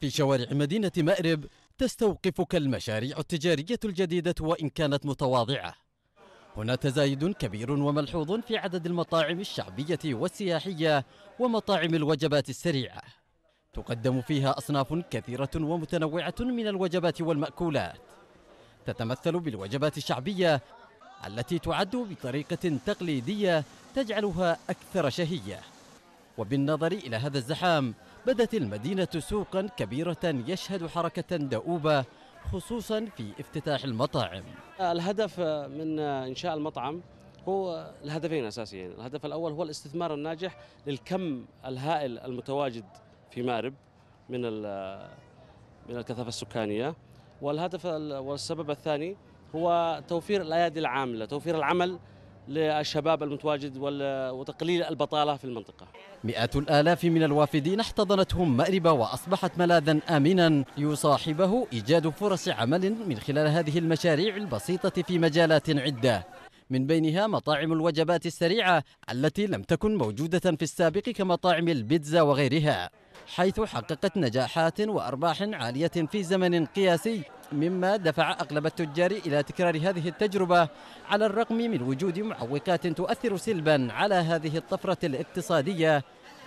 في شوارع مدينة مأرب تستوقفك المشاريع التجارية الجديدة وإن كانت متواضعة هنا تزايد كبير وملحوظ في عدد المطاعم الشعبية والسياحية ومطاعم الوجبات السريعة تقدم فيها أصناف كثيرة ومتنوعة من الوجبات والمأكولات تتمثل بالوجبات الشعبية التي تعد بطريقة تقليدية تجعلها أكثر شهية وبالنظر إلى هذا الزحام بدت المدينة سوقا كبيرة يشهد حركة دؤوبة خصوصا في افتتاح المطاعم الهدف من إنشاء المطعم هو الهدفين أساسيين الهدف الأول هو الاستثمار الناجح للكم الهائل المتواجد في مارب من من الكثافة السكانية والهدف والسبب الثاني هو توفير الأيادي العاملة توفير العمل للشباب المتواجد وتقليل البطالة في المنطقة مئات الآلاف من الوافدين احتضنتهم مأربة وأصبحت ملاذا آمنا يصاحبه إيجاد فرص عمل من خلال هذه المشاريع البسيطة في مجالات عدة من بينها مطاعم الوجبات السريعة التي لم تكن موجودة في السابق كمطاعم البيتزا وغيرها حيث حققت نجاحات وأرباح عالية في زمن قياسي مما دفع أغلب التجار إلى تكرار هذه التجربة على الرغم من وجود معوقات تؤثر سلبا على هذه الطفرة الاقتصادية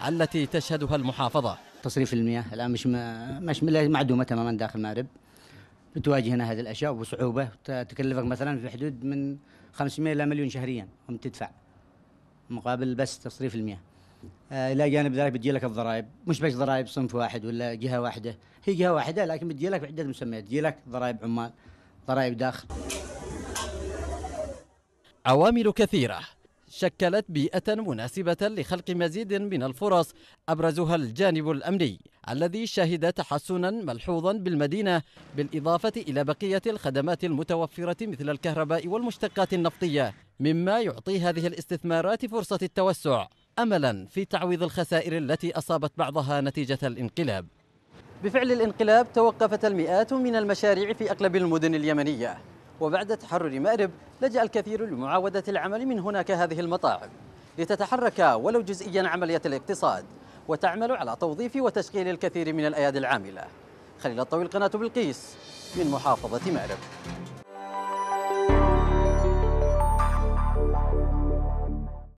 التي تشهدها المحافظة تصريف المياه الآن مش مش معدومة تماما داخل مأرب بتواجهنا هذه الأشياء وصعوبة تكلفك مثلا في حدود من 500 إلى مليون شهريا هم تدفع مقابل بس تصريف المياه الى آه، جانب ذلك بتجي لك الضرائب مش بس ضرائب صنف واحد ولا جهه واحده هي جهه واحده لكن بتجي لك بعده مسميات بتجي لك ضرائب عمال ضرائب داخل عوامل كثيره شكلت بيئة مناسبة لخلق مزيد من الفرص أبرزها الجانب الأمني الذي شهد تحسنا ملحوظا بالمدينة بالإضافة إلى بقية الخدمات المتوفرة مثل الكهرباء والمشتقات النفطية مما يعطي هذه الاستثمارات فرصة التوسع املا في تعويض الخسائر التي اصابت بعضها نتيجه الانقلاب. بفعل الانقلاب توقفت المئات من المشاريع في اغلب المدن اليمنيه، وبعد تحرر مأرب لجأ الكثير لمعاوده العمل من هناك هذه المطاعم لتتحرك ولو جزئيا عمليه الاقتصاد، وتعمل على توظيف وتشغيل الكثير من الايادي العامله. خليل الطويل قناه بلقيس من محافظه مأرب.